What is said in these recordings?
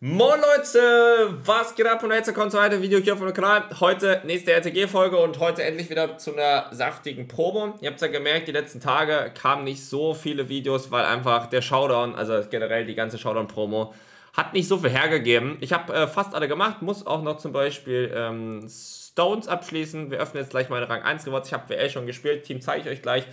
Moin Leute, was geht ab und jetzt kommt zu einem Video hier auf dem Kanal. Heute nächste RTG-Folge und heute endlich wieder zu einer saftigen Promo. Ihr habt es ja gemerkt, die letzten Tage kamen nicht so viele Videos, weil einfach der Showdown, also generell die ganze Showdown-Promo, hat nicht so viel hergegeben. Ich habe äh, fast alle gemacht, muss auch noch zum Beispiel ähm, Stones abschließen. Wir öffnen jetzt gleich meine Rang 1 Rewards. Ich habe WL schon gespielt, Team zeige ich euch gleich.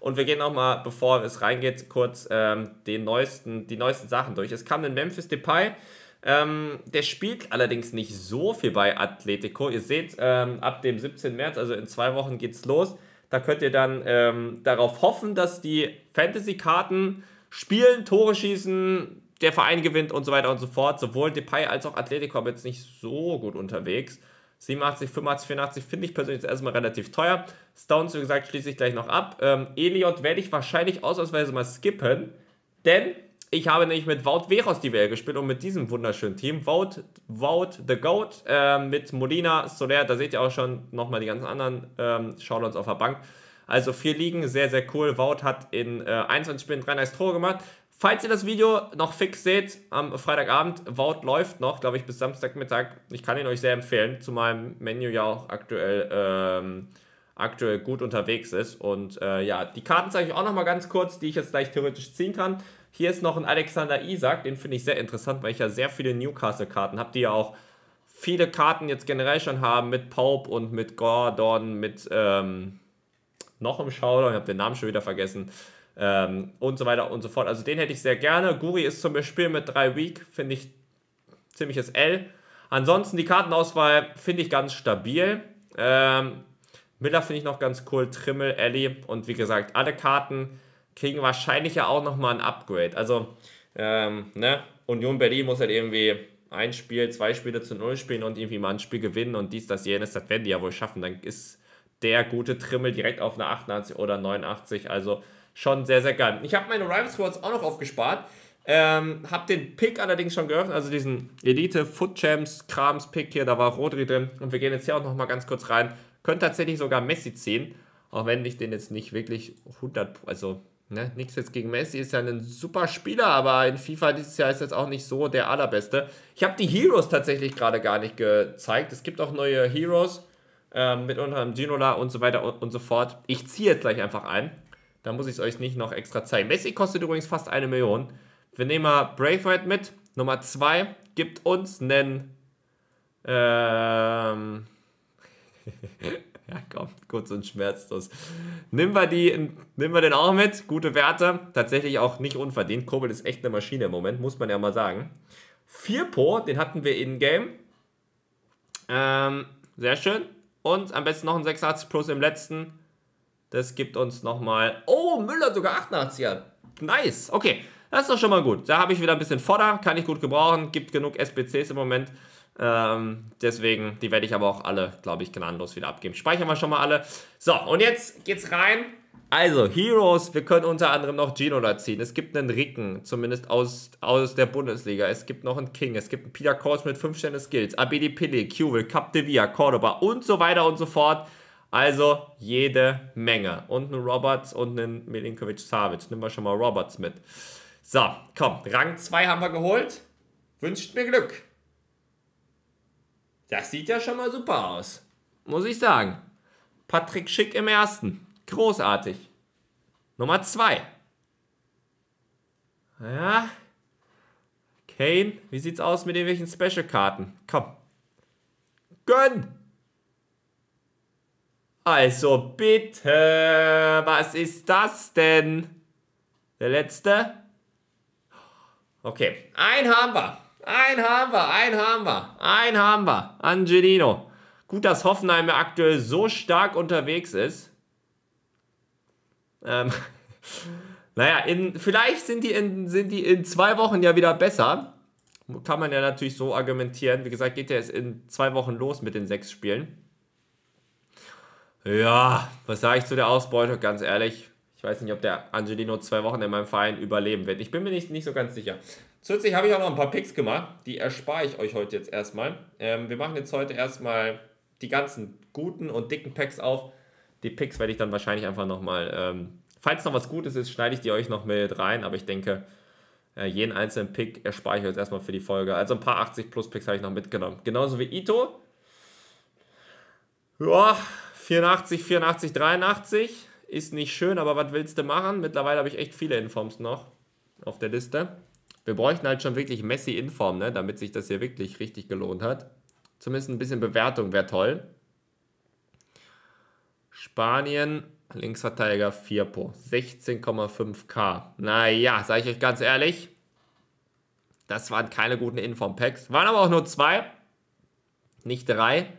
Und wir gehen nochmal, bevor es reingeht, kurz ähm, den neuesten, die neuesten Sachen durch. Es kam den Memphis Depay ähm, der spielt allerdings nicht so viel bei Atletico. Ihr seht, ähm, ab dem 17. März, also in zwei Wochen, geht's los. Da könnt ihr dann ähm, darauf hoffen, dass die Fantasy-Karten spielen, Tore schießen, der Verein gewinnt und so weiter und so fort. Sowohl Depay als auch Atletico haben jetzt nicht so gut unterwegs. 87, 85, 84 finde ich persönlich jetzt erstmal relativ teuer. Stones, wie gesagt, schließe ich gleich noch ab. Ähm, Eliot werde ich wahrscheinlich ausnahmsweise mal skippen, denn ich habe nämlich mit Wout Veros die WL gespielt und mit diesem wunderschönen Team. Wout, Wout the Goat äh, mit Molina, Soler, da seht ihr auch schon nochmal die ganzen anderen ähm, Shoutouts auf der Bank. Also vier Ligen, sehr, sehr cool. Wout hat in äh, 21 Spielen 33 Tore gemacht. Falls ihr das Video noch fix seht am Freitagabend, Wout läuft noch, glaube ich, bis Samstagmittag. Ich kann ihn euch sehr empfehlen, zu zumal Menu ja auch aktuell, ähm, aktuell gut unterwegs ist. Und äh, ja, die Karten zeige ich auch nochmal ganz kurz, die ich jetzt gleich theoretisch ziehen kann. Hier ist noch ein Alexander Isak, den finde ich sehr interessant, weil ich ja sehr viele Newcastle-Karten habe, die ja auch viele Karten jetzt generell schon haben mit Pope und mit Gordon, mit ähm, noch im Showdown, ich habe den Namen schon wieder vergessen ähm, und so weiter und so fort. Also den hätte ich sehr gerne. Guri ist zum Beispiel mit 3 Week, finde ich ziemliches L. Ansonsten die Kartenauswahl finde ich ganz stabil. Ähm, Miller finde ich noch ganz cool, Trimmel, Ellie und wie gesagt, alle Karten kriegen wahrscheinlich ja auch nochmal ein Upgrade. Also, ähm, ne, Union Berlin muss halt irgendwie ein Spiel, zwei Spiele zu null spielen und irgendwie mal ein Spiel gewinnen und dies, das, jenes, das werden die ja wohl schaffen. Dann ist der gute Trimmel direkt auf eine 88 oder 89. Also schon sehr, sehr geil. Ich habe meine Rival Squads auch noch aufgespart. Ähm, hab den Pick allerdings schon geöffnet, also diesen Elite Foot Champs Krams Pick hier, da war Rodri drin. Und wir gehen jetzt hier auch nochmal ganz kurz rein. Könnte tatsächlich sogar Messi ziehen, auch wenn ich den jetzt nicht wirklich 100, also Ne? Nichts jetzt gegen Messi, ist ja ein super Spieler, aber in FIFA dieses Jahr ist jetzt auch nicht so der allerbeste. Ich habe die Heroes tatsächlich gerade gar nicht gezeigt. Es gibt auch neue Heroes ähm, mit unserem Ginola und so weiter und, und so fort. Ich ziehe jetzt gleich einfach ein. Da muss ich es euch nicht noch extra zeigen. Messi kostet übrigens fast eine Million. Wir nehmen mal Braithwaite mit. Nummer 2 gibt uns einen. Ähm. Ja, komm, kurz und schmerzlos. Nimm wir, die, nimm wir den auch mit. Gute Werte. Tatsächlich auch nicht unverdient. Kobel ist echt eine Maschine im Moment, muss man ja mal sagen. Firpo, den hatten wir in-game. Ähm, sehr schön. Und am besten noch ein 86 Plus im letzten. Das gibt uns nochmal. Oh, Müller sogar 88er. Nice. Okay, das ist doch schon mal gut. Da habe ich wieder ein bisschen Fodder. Kann ich gut gebrauchen. Gibt genug SBCs im Moment. Ähm, deswegen, die werde ich aber auch alle, glaube ich, gnadenlos wieder abgeben. Speichern wir schon mal alle. So, und jetzt geht's rein. Also, Heroes, wir können unter anderem noch Gino da ziehen. Es gibt einen Ricken, zumindest aus, aus der Bundesliga. Es gibt noch einen King. Es gibt einen Peter Kors mit 5 Sterne Skills. Abedi Pille, Cuvel, Cap de Via, Cordoba und so weiter und so fort. Also jede Menge. Und einen Roberts und einen Milinkovic Savic. Nehmen wir schon mal Roberts mit. So, komm, Rang 2 haben wir geholt. Wünscht mir Glück. Das sieht ja schon mal super aus. Muss ich sagen. Patrick Schick im ersten. Großartig. Nummer zwei. Ja. Kane, wie sieht's aus mit irgendwelchen Special-Karten? Komm. Gönn! Also bitte, was ist das denn? Der letzte? Okay, ein haben wir. Ein haben wir, ein haben wir, ein haben wir. Angelino. Gut, dass Hoffenheim aktuell so stark unterwegs ist. Ähm, naja, in, vielleicht sind die, in, sind die in zwei Wochen ja wieder besser. Kann man ja natürlich so argumentieren. Wie gesagt, geht der jetzt in zwei Wochen los mit den sechs Spielen. Ja, was sage ich zu der Ausbeute? Ganz ehrlich, ich weiß nicht, ob der Angelino zwei Wochen in meinem Verein überleben wird. Ich bin mir nicht, nicht so ganz sicher. Zusätzlich habe ich auch noch ein paar Picks gemacht, die erspare ich euch heute jetzt erstmal. Ähm, wir machen jetzt heute erstmal die ganzen guten und dicken Packs auf. Die Picks werde ich dann wahrscheinlich einfach nochmal, ähm, falls noch was Gutes ist, schneide ich die euch noch mit rein, aber ich denke, äh, jeden einzelnen Pick erspare ich euch jetzt erstmal für die Folge. Also ein paar 80 Plus Picks habe ich noch mitgenommen. Genauso wie Ito. Ja, 84, 84, 83 ist nicht schön, aber was willst du machen? Mittlerweile habe ich echt viele Informs noch auf der Liste wir bräuchten halt schon wirklich Messi in Form, ne? damit sich das hier wirklich richtig gelohnt hat. Zumindest ein bisschen Bewertung wäre toll. Spanien, Linksverteidiger Firpo, 16,5k. Naja, sage ich euch ganz ehrlich, das waren keine guten Inform-Packs. Waren aber auch nur zwei, nicht drei.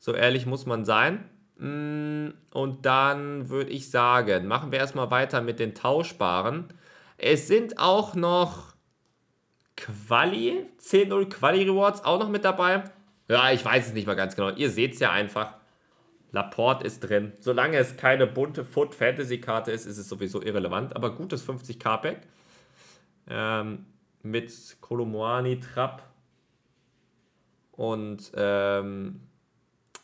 So ehrlich muss man sein. Mm, und dann würde ich sagen, machen wir erstmal weiter mit den Tauschbaren. Es sind auch noch Quali, 10-0 Quali-Rewards auch noch mit dabei. Ja, ich weiß es nicht mal ganz genau. Ihr seht es ja einfach. Laporte ist drin. Solange es keine bunte Foot-Fantasy-Karte ist, ist es sowieso irrelevant. Aber gutes 50k-Pack. Ähm, mit Kolomoani, Trapp und ähm,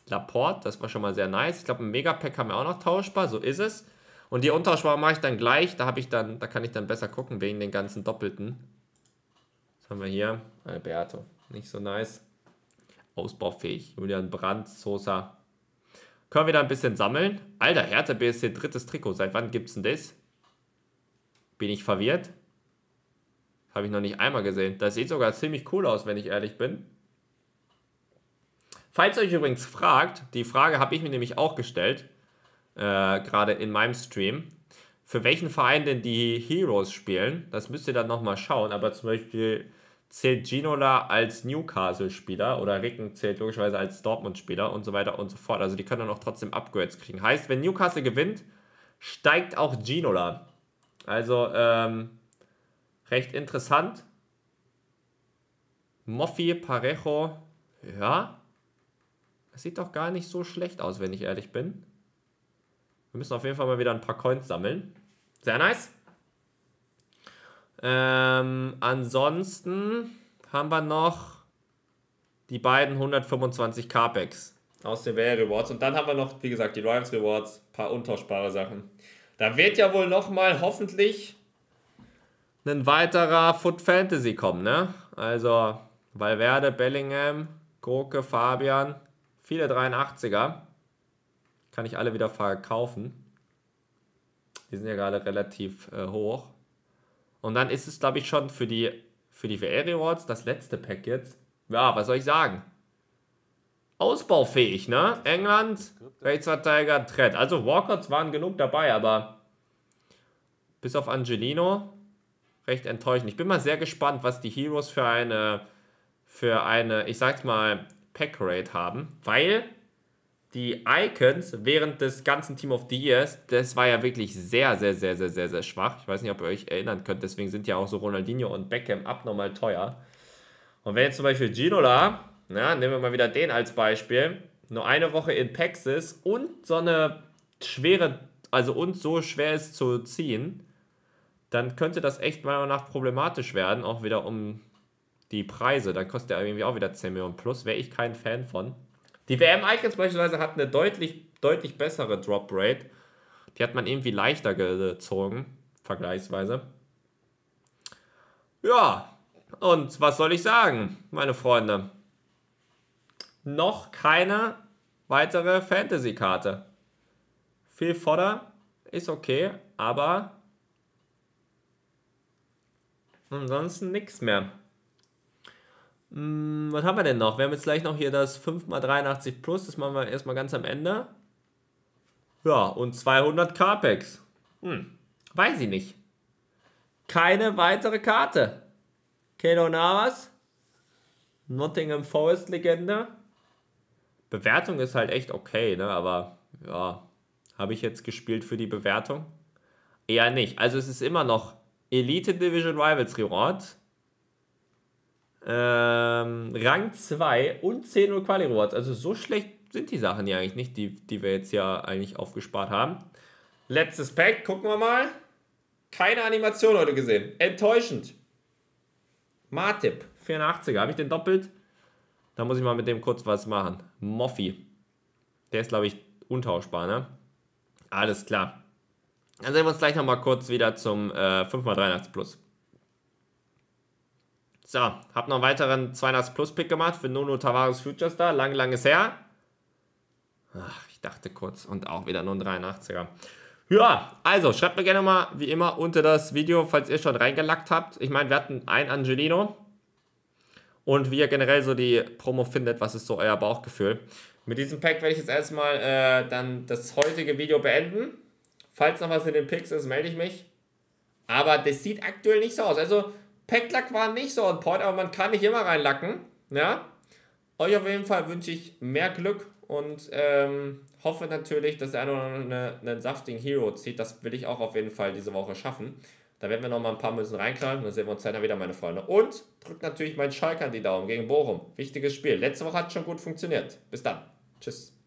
Laporte. Das war schon mal sehr nice. Ich glaube, ein Megapack haben wir auch noch tauschbar. So ist es. Und die untauschbar mache ich dann gleich. Da, ich dann, da kann ich dann besser gucken wegen den ganzen Doppelten haben wir hier Alberto. Nicht so nice. Ausbaufähig. Julian Brandt, Sosa. Können wir da ein bisschen sammeln? Alter, Hertha BSC, drittes Trikot. Seit wann gibt es denn das? Bin ich verwirrt? Habe ich noch nicht einmal gesehen. Das sieht sogar ziemlich cool aus, wenn ich ehrlich bin. Falls euch übrigens fragt, die Frage habe ich mir nämlich auch gestellt, äh, gerade in meinem Stream, für welchen Verein denn die Heroes spielen, das müsst ihr dann nochmal schauen, aber zum Beispiel zählt Ginola als Newcastle-Spieler oder Ricken zählt logischerweise als Dortmund-Spieler und so weiter und so fort. Also die können dann auch trotzdem Upgrades kriegen. Heißt, wenn Newcastle gewinnt, steigt auch Ginola. Also ähm, recht interessant. Moffi, Parejo, ja. Das sieht doch gar nicht so schlecht aus, wenn ich ehrlich bin. Wir müssen auf jeden Fall mal wieder ein paar Coins sammeln. Sehr nice. Ähm, ansonsten haben wir noch die beiden 125 Carpacks aus den Rare Rewards. Und dann haben wir noch, wie gesagt, die Rhymes Rewards, ein paar untauschbare Sachen. Da wird ja wohl nochmal hoffentlich ein weiterer Foot Fantasy kommen, ne? Also Valverde, Bellingham, Gurke, Fabian, viele 83er. Kann ich alle wieder verkaufen. Die sind ja gerade relativ äh, hoch. Und dann ist es, glaube ich, schon für die, für die VR Rewards das letzte Pack jetzt. Ja, was soll ich sagen? Ausbaufähig, ne? England, Rechtsverteidiger, Tret. Also Walkouts waren genug dabei, aber bis auf Angelino recht enttäuschend. Ich bin mal sehr gespannt, was die Heroes für eine, für eine, ich sag's mal, Pack-Rate haben, weil die Icons während des ganzen Team of the Years, das war ja wirklich sehr, sehr, sehr, sehr, sehr, sehr schwach. Ich weiß nicht, ob ihr euch erinnern könnt, deswegen sind ja auch so Ronaldinho und Beckham abnormal teuer. Und wenn jetzt zum Beispiel Ginola, na, nehmen wir mal wieder den als Beispiel, nur eine Woche in Pax und so eine schwere, also und so schwer ist zu ziehen, dann könnte das echt meiner Meinung nach problematisch werden, auch wieder um die Preise. Dann kostet er irgendwie auch wieder 10 Millionen plus, wäre ich kein Fan von. Die WM-Icons beispielsweise hatten eine deutlich, deutlich bessere Drop-Rate. Die hat man irgendwie leichter gezogen, vergleichsweise. Ja, und was soll ich sagen, meine Freunde? Noch keine weitere Fantasy-Karte. Viel Fodder ist okay, aber ansonsten nichts mehr. Hm, was haben wir denn noch? Wir haben jetzt gleich noch hier das 5x83 Plus, das machen wir erstmal ganz am Ende. Ja, und 200 Carpex. Hm, weiß ich nicht. Keine weitere Karte. Keno Navas, Nottingham Forest Legende. Bewertung ist halt echt okay, ne? aber ja, habe ich jetzt gespielt für die Bewertung? Eher nicht. Also es ist immer noch Elite Division Rivals Reward. Ähm, Rang 2 und 10 Uhr Quali Rewards. Also so schlecht sind die Sachen ja eigentlich nicht, die, die wir jetzt ja eigentlich aufgespart haben. Letztes Pack, gucken wir mal. Keine Animation heute gesehen. Enttäuschend. Martip, 84er. Habe ich den doppelt? Da muss ich mal mit dem kurz was machen. Moffi. Der ist, glaube ich, untauschbar, ne? Alles klar. Dann sehen wir uns gleich nochmal kurz wieder zum äh, 5x83 Plus. So, hab noch einen weiteren 200 Plus Pick gemacht für Nuno Tavares Future Star. Lang, langes her. Ach, ich dachte kurz. Und auch wieder nur ein 83er. Ja, also schreibt mir gerne mal, wie immer, unter das Video, falls ihr schon reingelackt habt. Ich meine, wir hatten ein Angelino. Und wie ihr generell so die Promo findet, was ist so euer Bauchgefühl. Mit diesem Pack werde ich jetzt erstmal äh, dann das heutige Video beenden. Falls noch was in den Picks ist, melde ich mich. Aber das sieht aktuell nicht so aus. Also, Packlack war nicht so on point, aber man kann nicht immer reinlacken. Ja? Euch auf jeden Fall wünsche ich mehr Glück und ähm, hoffe natürlich, dass der eine oder andere einen saftigen Hero zieht. Das will ich auch auf jeden Fall diese Woche schaffen. Da werden wir noch mal ein paar Münzen reinknallen. Dann sehen wir uns dann wieder, meine Freunde. Und drückt natürlich meinen Schalkern die Daumen gegen Bochum. Wichtiges Spiel. Letzte Woche hat es schon gut funktioniert. Bis dann. Tschüss.